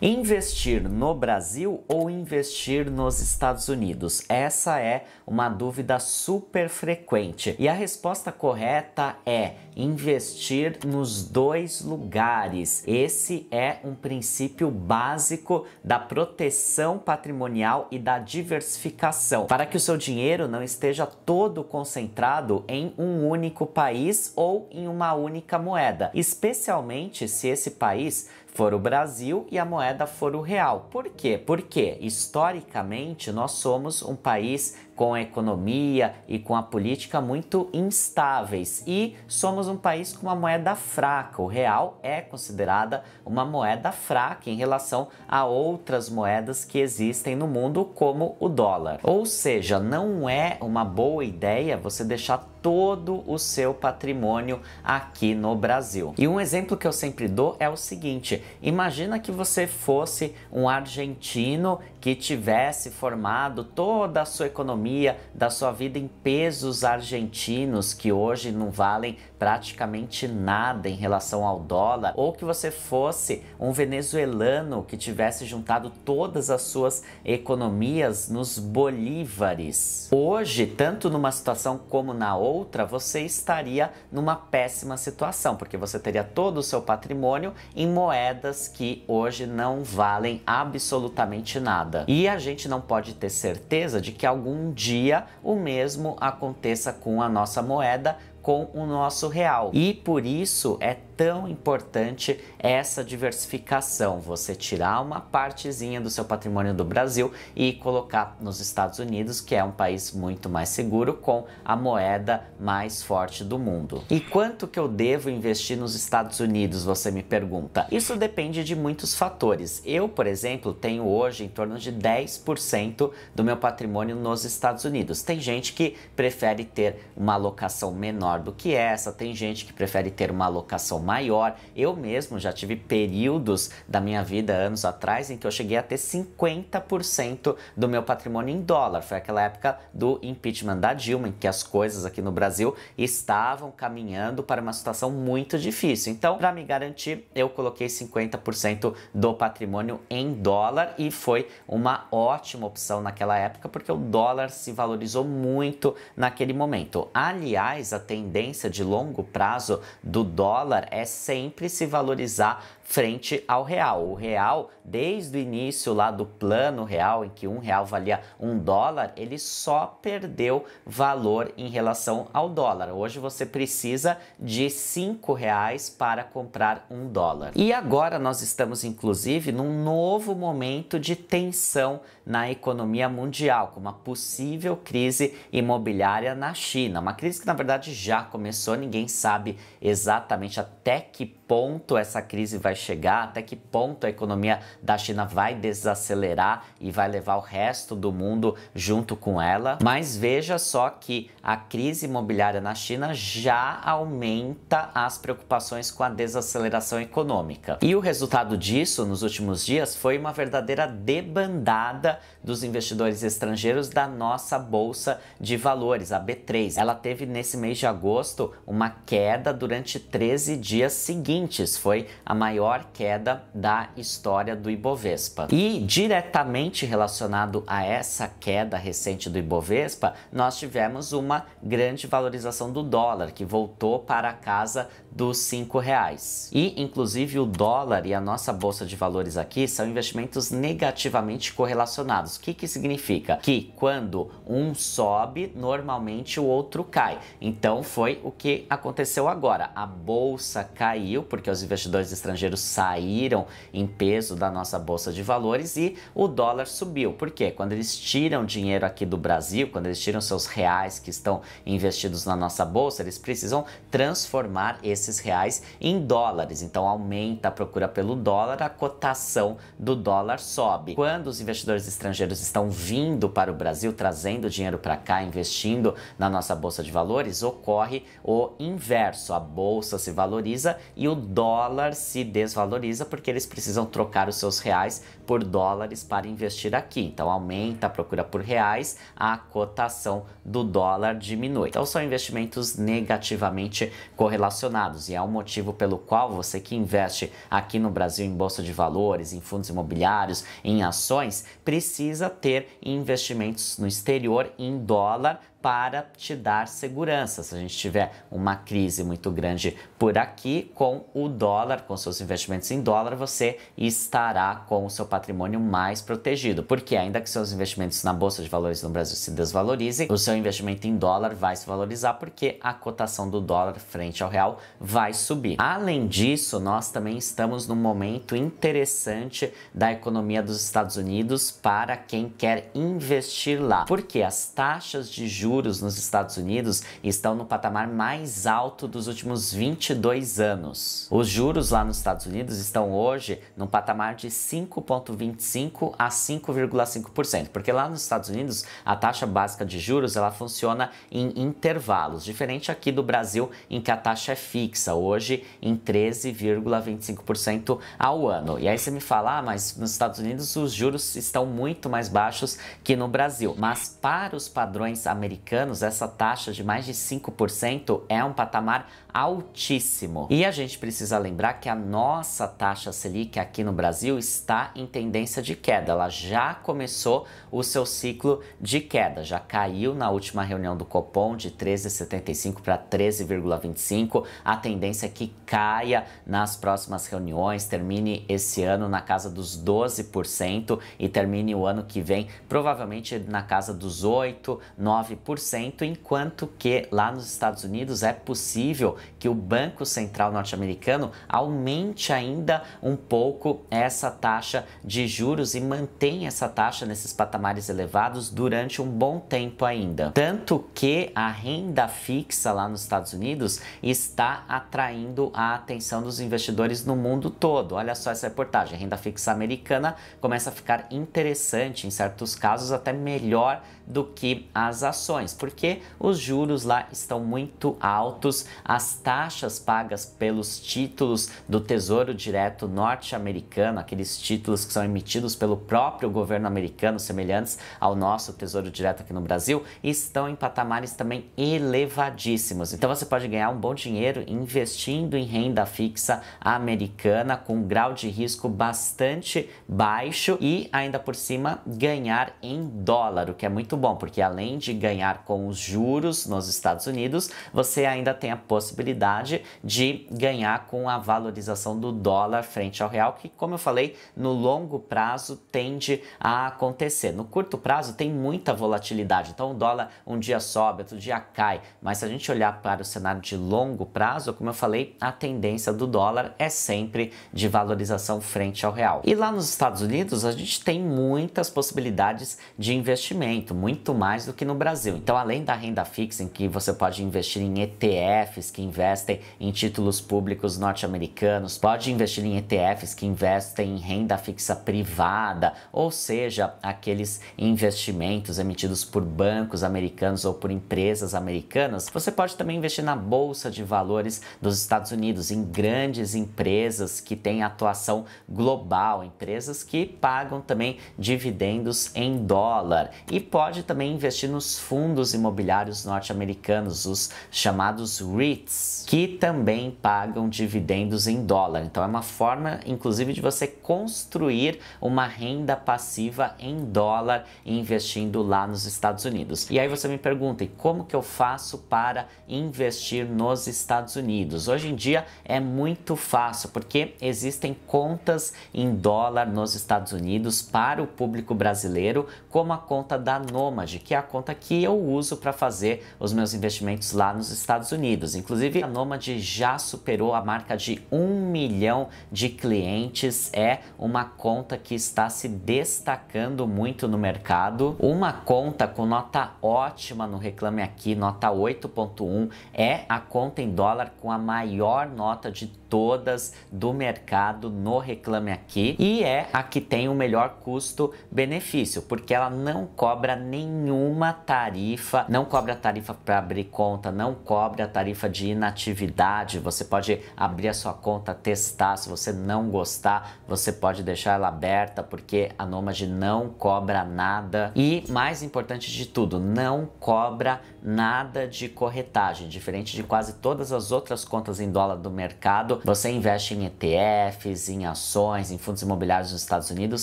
Investir no Brasil ou investir nos Estados Unidos? Essa é uma dúvida super frequente. E a resposta correta é investir nos dois lugares. Esse é um princípio básico da proteção patrimonial e da diversificação, para que o seu dinheiro não esteja todo concentrado em um único país ou em uma única moeda, especialmente se esse país for o Brasil e a moeda for o real. Por quê? Porque historicamente nós somos um país com a economia e com a política muito instáveis e somos um país com uma moeda fraca. O real é considerada uma moeda fraca em relação a outras moedas que existem no mundo, como o dólar. Ou seja, não é uma boa ideia você deixar todo o seu patrimônio aqui no Brasil. E um exemplo que eu sempre dou é o seguinte: imagina que você fosse um argentino que tivesse formado toda a sua economia, da sua vida em pesos argentinos, que hoje não valem praticamente nada em relação ao dólar, ou que você fosse um venezuelano que tivesse juntado todas as suas economias nos bolívares. Hoje, tanto numa situação como na outra, você estaria numa péssima situação, porque você teria todo o seu patrimônio em moedas que hoje não valem absolutamente nada nada. E a gente não pode ter certeza de que algum dia o mesmo aconteça com a nossa moeda, com o nosso real. E por isso é tão importante essa diversificação, você tirar uma partezinha do seu patrimônio do Brasil e colocar nos Estados Unidos, que é um país muito mais seguro com a moeda mais forte do mundo. E quanto que eu devo investir nos Estados Unidos, você me pergunta? Isso depende de muitos fatores. Eu, por exemplo, tenho hoje em torno de 10% do meu patrimônio nos Estados Unidos. Tem gente que prefere ter uma alocação menor do que essa, tem gente que prefere ter uma alocação maior. Eu mesmo já tive períodos da minha vida, anos atrás, em que eu cheguei a ter 50% do meu patrimônio em dólar. Foi aquela época do impeachment da Dilma, em que as coisas aqui no Brasil estavam caminhando para uma situação muito difícil. Então, para me garantir, eu coloquei 50% do patrimônio em dólar e foi uma ótima opção naquela época, porque o dólar se valorizou muito naquele momento. Aliás, a tendência de longo prazo do dólar é é sempre se valorizar frente ao real. O real, desde o início lá do plano real, em que um real valia um dólar, ele só perdeu valor em relação ao dólar. Hoje você precisa de cinco reais para comprar um dólar. E agora nós estamos, inclusive, num novo momento de tensão na economia mundial, com uma possível crise imobiliária na China. Uma crise que, na verdade, já começou, ninguém sabe exatamente até que ponto essa crise vai chegar, até que ponto a economia da China vai desacelerar e vai levar o resto do mundo junto com ela. Mas veja só que a crise imobiliária na China já aumenta as preocupações com a desaceleração econômica. E o resultado disso nos últimos dias foi uma verdadeira debandada dos investidores estrangeiros da nossa bolsa de valores, a B3. Ela teve nesse mês de agosto uma queda durante 13 dias seguintes, foi a maior maior queda da história do Ibovespa. E diretamente relacionado a essa queda recente do Ibovespa, nós tivemos uma grande valorização do dólar, que voltou para a casa dos cinco reais. E, inclusive, o dólar e a nossa bolsa de valores aqui são investimentos negativamente correlacionados. O que, que significa? Que quando um sobe, normalmente o outro cai. Então, foi o que aconteceu agora. A bolsa caiu porque os investidores estrangeiros outubro saíram em peso da nossa bolsa de valores e o dólar subiu. Por quê? Quando eles tiram dinheiro aqui do Brasil, quando eles tiram seus reais que estão investidos na nossa bolsa, eles precisam transformar esses reais em dólares. Então aumenta a procura pelo dólar, a cotação do dólar sobe. Quando os investidores estrangeiros estão vindo para o Brasil, trazendo dinheiro para cá, investindo na nossa bolsa de valores, ocorre o inverso. A bolsa se valoriza e o dólar se desvaloriza porque eles precisam trocar os seus reais por dólares para investir aqui. Então aumenta a procura por reais, a cotação do dólar diminui. Então são investimentos negativamente correlacionados e é um motivo pelo qual você que investe aqui no Brasil em bolsa de valores, em fundos imobiliários, em ações, precisa ter investimentos no exterior em dólar para te dar segurança. Se a gente tiver uma crise muito grande por aqui, com o dólar, com seus investimentos em dólar, você estará com o seu patrimônio mais protegido, porque ainda que seus investimentos na bolsa de valores no Brasil se desvalorizem, o seu investimento em dólar vai se valorizar porque a cotação do dólar frente ao real vai subir. Além disso, nós também estamos num momento interessante da economia dos Estados Unidos para quem quer investir lá, porque as taxas de juros juros nos Estados Unidos estão no patamar mais alto dos últimos 22 anos. Os juros lá nos Estados Unidos estão hoje no patamar de 5,25 a 5,5%, porque lá nos Estados Unidos a taxa básica de juros ela funciona em intervalos, diferente aqui do Brasil em que a taxa é fixa, hoje em 13,25% ao ano. E aí você me fala, ah, mas nos Estados Unidos os juros estão muito mais baixos que no Brasil. Mas para os padrões americanos americanos, essa taxa de mais de 5% é um patamar altíssimo. E a gente precisa lembrar que a nossa taxa Selic aqui no Brasil está em tendência de queda. Ela já começou o seu ciclo de queda, já caiu na última reunião do Copom de 13,75 para 13,25. A tendência é que caia nas próximas reuniões, termine esse ano na casa dos 12% e termine o ano que vem provavelmente na casa dos 8, 9%, enquanto que lá nos Estados Unidos é possível que o Banco Central norte-americano aumente ainda um pouco essa taxa de juros e mantenha essa taxa nesses patamares elevados durante um bom tempo ainda. Tanto que a renda fixa lá nos Estados Unidos está atraindo a atenção dos investidores no mundo todo. Olha só essa reportagem. A renda fixa americana começa a ficar interessante, em certos casos até melhor do que as ações, porque os juros lá estão muito altos. As as taxas pagas pelos títulos do Tesouro Direto norte-americano, aqueles títulos que são emitidos pelo próprio governo americano, semelhantes ao nosso Tesouro Direto aqui no Brasil, estão em patamares também elevadíssimos. Então você pode ganhar um bom dinheiro investindo em renda fixa americana com um grau de risco bastante baixo e ainda por cima ganhar em dólar, o que é muito bom, porque além de ganhar com os juros nos Estados Unidos, você ainda tem a possibilidade possibilidade de ganhar com a valorização do dólar frente ao real, que, como eu falei, no longo prazo tende a acontecer. No curto prazo tem muita volatilidade, então o dólar um dia sobe, outro dia cai, mas se a gente olhar para o cenário de longo prazo, como eu falei, a tendência do dólar é sempre de valorização frente ao real. E lá nos Estados Unidos, a gente tem muitas possibilidades de investimento, muito mais do que no Brasil. Então, além da renda fixa, em que você pode investir em ETFs, que investem em títulos públicos norte-americanos, pode investir em ETFs que investem em renda fixa privada, ou seja, aqueles investimentos emitidos por bancos americanos ou por empresas americanas. Você pode também investir na bolsa de valores dos Estados Unidos, em grandes empresas que têm atuação global, empresas que pagam também dividendos em dólar. E pode também investir nos fundos imobiliários norte-americanos, os chamados REITs que também pagam dividendos em dólar. Então é uma forma, inclusive, de você construir uma renda passiva em dólar investindo lá nos Estados Unidos. E aí você me pergunta, e como que eu faço para investir nos Estados Unidos? Hoje em dia é muito fácil, porque existem contas em dólar nos Estados Unidos para o público brasileiro, como a conta da Nomad, que é a conta que eu uso para fazer os meus investimentos lá nos Estados Unidos. Inclusive, Inclusive, a Nomad já superou a marca de um milhão de clientes. É uma conta que está se destacando muito no mercado. Uma conta com nota ótima no Reclame Aqui, nota 8.1, é a conta em dólar com a maior nota de todas do mercado no Reclame Aqui e é a que tem o melhor custo-benefício, porque ela não cobra nenhuma tarifa, não cobra tarifa para abrir conta, não cobra tarifa de inatividade. Você pode abrir a sua conta, testar, se você não gostar, você pode deixar ela aberta, porque a Nomad não cobra nada e mais importante de tudo, não cobra nada de corretagem, diferente de quase todas as outras contas em dólar do mercado você investe em ETFs, em ações, em fundos imobiliários nos Estados Unidos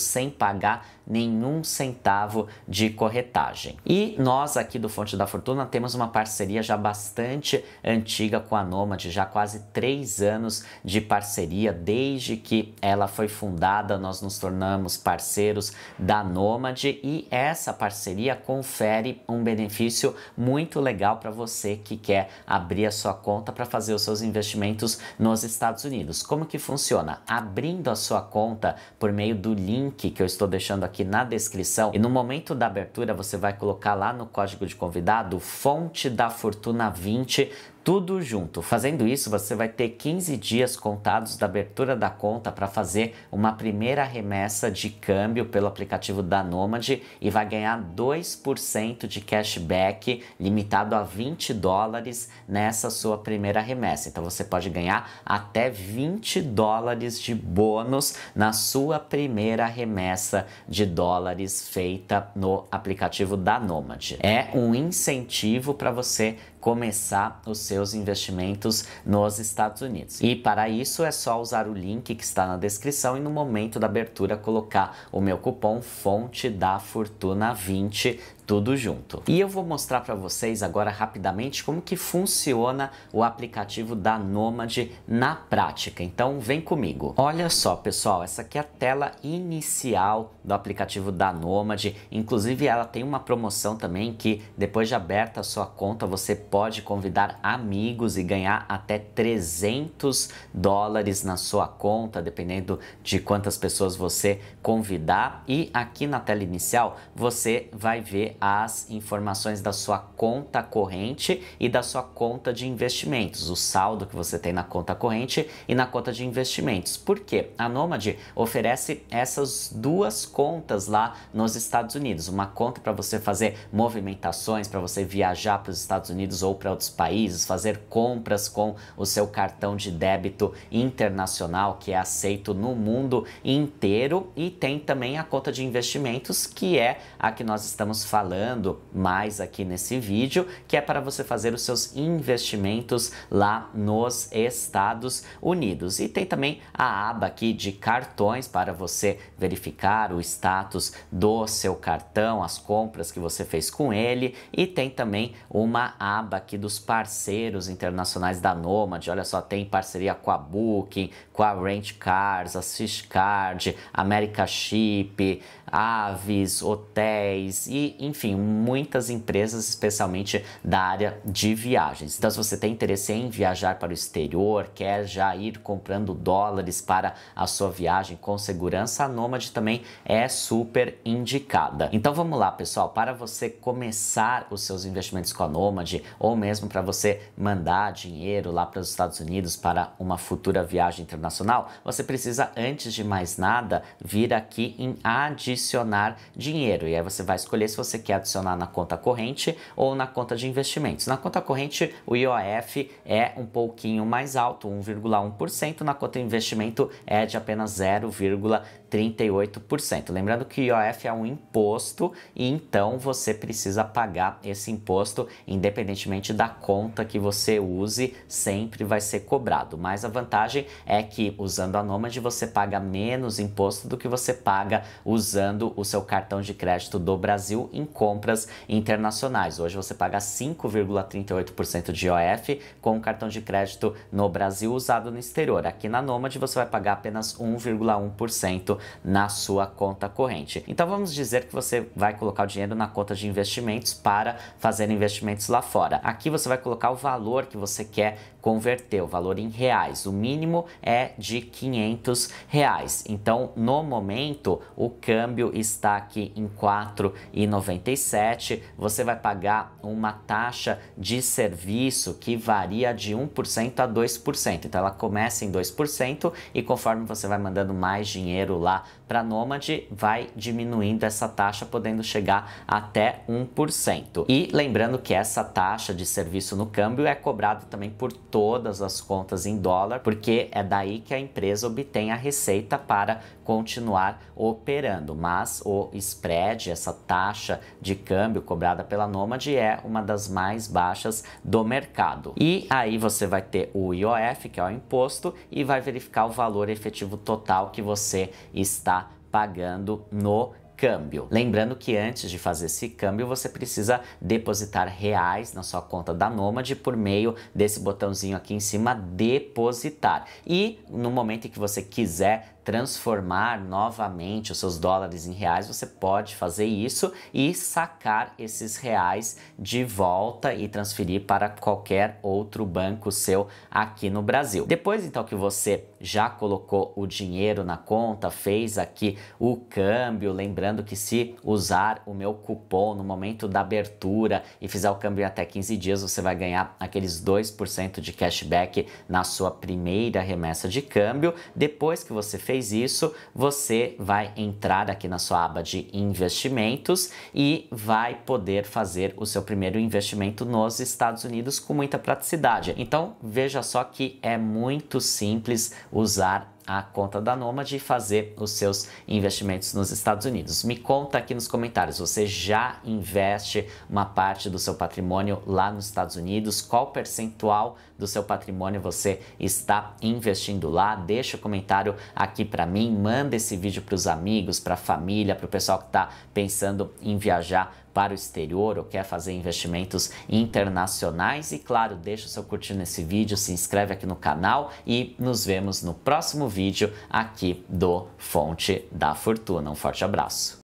sem pagar nenhum centavo de corretagem. E nós aqui do Fonte da Fortuna temos uma parceria já bastante antiga com a Nômade, já quase três anos de parceria. Desde que ela foi fundada, nós nos tornamos parceiros da Nômade e essa parceria confere um benefício muito legal para você que quer abrir a sua conta para fazer os seus investimentos nos Estados Unidos. Como que funciona? Abrindo a sua conta por meio do link que eu estou deixando aqui aqui na descrição e no momento da abertura você vai colocar lá no código de convidado fonte da fortuna 20 tudo junto. Fazendo isso, você vai ter 15 dias contados da abertura da conta para fazer uma primeira remessa de câmbio pelo aplicativo da Nomad e vai ganhar 2% de cashback limitado a 20 dólares nessa sua primeira remessa. Então você pode ganhar até 20 dólares de bônus na sua primeira remessa de dólares feita no aplicativo da Nomad. É um incentivo para você começar os seus investimentos nos Estados Unidos. E para isso é só usar o link que está na descrição e no momento da abertura colocar o meu cupom Fonte da Fortuna 20 tudo junto. E eu vou mostrar para vocês agora rapidamente como que funciona o aplicativo da Nomad na prática. Então vem comigo. Olha só, pessoal, essa aqui é a tela inicial do aplicativo da Nomad. Inclusive ela tem uma promoção também que depois de aberta a sua conta, você pode convidar amigos e ganhar até 300 dólares na sua conta, dependendo de quantas pessoas você convidar. E aqui na tela inicial, você vai ver as informações da sua conta corrente e da sua conta de investimentos, o saldo que você tem na conta corrente e na conta de investimentos. Por quê? A Nomad oferece essas duas contas lá nos Estados Unidos, uma conta para você fazer movimentações, para você viajar para os Estados Unidos ou para outros países, fazer compras com o seu cartão de débito internacional que é aceito no mundo inteiro e tem também a conta de investimentos que é a que nós estamos falando falando mais aqui nesse vídeo, que é para você fazer os seus investimentos lá nos Estados Unidos. E tem também a aba aqui de cartões para você verificar o status do seu cartão, as compras que você fez com ele e tem também uma aba aqui dos parceiros internacionais da Nomad. Olha só, tem parceria com a Booking, com a Rent Cars, a Swisscard, America Chip, Aves, hotéis e enfim enfim, muitas empresas, especialmente da área de viagens. Então, se você tem interesse em viajar para o exterior, quer já ir comprando dólares para a sua viagem com segurança, a Nômade também é super indicada. Então, vamos lá, pessoal, para você começar os seus investimentos com a Nômade ou mesmo para você mandar dinheiro lá para os Estados Unidos para uma futura viagem internacional, você precisa, antes de mais nada, vir aqui em adicionar dinheiro. E aí você vai escolher se você quer é adicionar na conta corrente ou na conta de investimentos. Na conta corrente, o IOF é um pouquinho mais alto, 1,1%, na conta de investimento é de apenas 0,38%. Lembrando que o IOF é um imposto e então você precisa pagar esse imposto independentemente da conta que você use, sempre vai ser cobrado. Mas a vantagem é que usando a Nomad você paga menos imposto do que você paga usando o seu cartão de crédito do Brasil, compras internacionais. Hoje você paga 5,38% de IOF com o cartão de crédito no Brasil usado no exterior. Aqui na Nomad você vai pagar apenas 1,1% na sua conta corrente. Então vamos dizer que você vai colocar o dinheiro na conta de investimentos para fazer investimentos lá fora. Aqui você vai colocar o valor que você quer converter, o valor em reais. O mínimo é de 500 reais. Então no momento o câmbio está aqui em 4,90 97, você vai pagar uma taxa de serviço que varia de 1% a 2%. Então ela começa em 2% e conforme você vai mandando mais dinheiro lá para Nômade, vai diminuindo essa taxa, podendo chegar até 1%. E lembrando que essa taxa de serviço no câmbio é cobrada também por todas as contas em dólar, porque é daí que a empresa obtém a receita para continuar operando. Mas o spread, essa taxa de câmbio cobrada pela Nomad é uma das mais baixas do mercado. E aí você vai ter o IOF, que é o imposto, e vai verificar o valor efetivo total que você está pagando no câmbio. Lembrando que antes de fazer esse câmbio, você precisa depositar reais na sua conta da Nomad por meio desse botãozinho aqui em cima, depositar. E no momento em que você quiser transformar novamente os seus dólares em reais, você pode fazer isso e sacar esses reais de volta e transferir para qualquer outro banco seu aqui no Brasil. Depois então que você já colocou o dinheiro na conta, fez aqui o câmbio, lembrando que se usar o meu cupom no momento da abertura e fizer o câmbio em até 15 dias, você vai ganhar aqueles 2% de cashback na sua primeira remessa de câmbio. Depois que você fez fez isso, você vai entrar aqui na sua aba de investimentos e vai poder fazer o seu primeiro investimento nos Estados Unidos com muita praticidade. Então veja só que é muito simples usar a conta da Nomad e fazer os seus investimentos nos Estados Unidos. Me conta aqui nos comentários, você já investe uma parte do seu patrimônio lá nos Estados Unidos? Qual percentual do seu patrimônio você está investindo lá? Deixa o um comentário aqui para mim, manda esse vídeo para os amigos, para a família, para o pessoal que está pensando em viajar para o exterior ou quer fazer investimentos internacionais. E claro, deixa o seu curtir nesse vídeo, se inscreve aqui no canal e nos vemos no próximo vídeo aqui do Fonte da Fortuna. Um forte abraço.